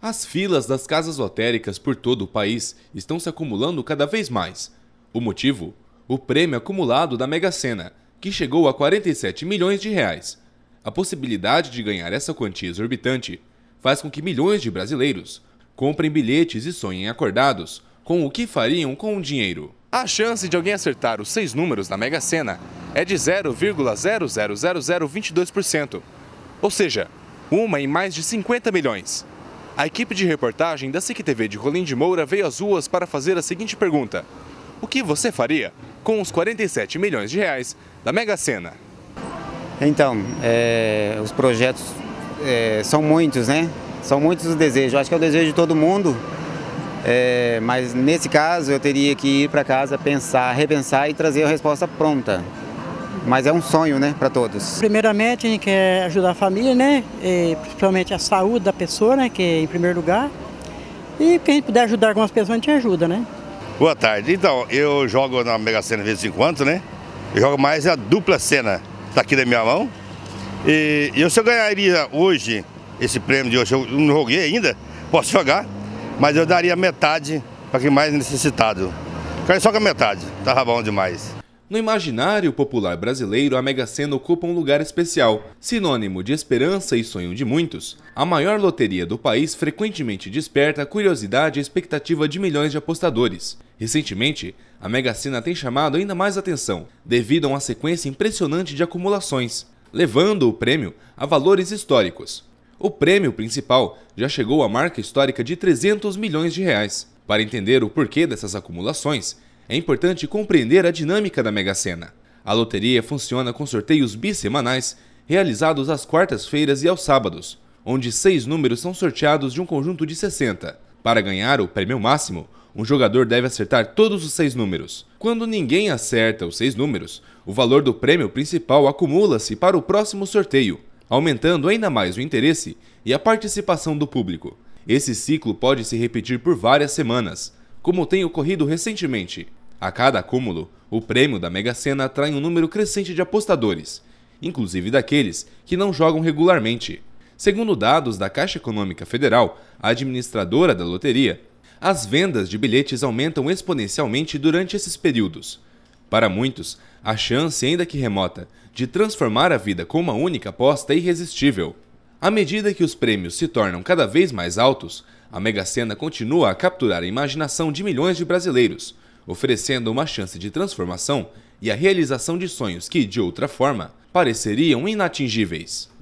As filas das casas lotéricas por todo o país estão se acumulando cada vez mais. O motivo? O prêmio acumulado da Mega Sena, que chegou a 47 milhões de reais. A possibilidade de ganhar essa quantia exorbitante faz com que milhões de brasileiros comprem bilhetes e sonhem acordados com o que fariam com o dinheiro. A chance de alguém acertar os seis números da Mega Sena é de 0,00022%, ou seja, uma em mais de 50 milhões. A equipe de reportagem da TV de Rolim de Moura veio às ruas para fazer a seguinte pergunta. O que você faria com os 47 milhões de reais da Mega Sena? Então, é, os projetos é, são muitos, né? São muitos os desejos. acho que é o desejo de todo mundo, é, mas nesse caso eu teria que ir para casa pensar, repensar e trazer a resposta pronta mas é um sonho, né, para todos. Primeiramente, a gente quer ajudar a família, né, e principalmente a saúde da pessoa, né, que é em primeiro lugar. E quem puder ajudar algumas pessoas, a gente ajuda, né. Boa tarde. Então, eu jogo na Mega Sena de vez em quando, né? Eu jogo mais a dupla cena daqui tá da minha mão. E eu se eu ganharia hoje esse prêmio de hoje, eu não joguei ainda, posso jogar, mas eu daria metade para quem mais necessitado. Quero só com a metade, tava bom demais. No imaginário popular brasileiro, a Mega Sena ocupa um lugar especial. Sinônimo de esperança e sonho de muitos, a maior loteria do país frequentemente desperta a curiosidade e a expectativa de milhões de apostadores. Recentemente, a Mega Sena tem chamado ainda mais atenção, devido a uma sequência impressionante de acumulações, levando o prêmio a valores históricos. O prêmio principal já chegou à marca histórica de 300 milhões de reais. Para entender o porquê dessas acumulações, é importante compreender a dinâmica da Mega Sena. A loteria funciona com sorteios bissemanais realizados às quartas-feiras e aos sábados, onde seis números são sorteados de um conjunto de 60. Para ganhar o prêmio máximo, um jogador deve acertar todos os seis números. Quando ninguém acerta os seis números, o valor do prêmio principal acumula-se para o próximo sorteio, aumentando ainda mais o interesse e a participação do público. Esse ciclo pode se repetir por várias semanas, como tem ocorrido recentemente. A cada acúmulo, o prêmio da Mega Sena atrai um número crescente de apostadores, inclusive daqueles que não jogam regularmente. Segundo dados da Caixa Econômica Federal, a administradora da loteria, as vendas de bilhetes aumentam exponencialmente durante esses períodos. Para muitos, a chance, ainda que remota, de transformar a vida com uma única aposta é irresistível. À medida que os prêmios se tornam cada vez mais altos, a Mega Sena continua a capturar a imaginação de milhões de brasileiros, oferecendo uma chance de transformação e a realização de sonhos que, de outra forma, pareceriam inatingíveis.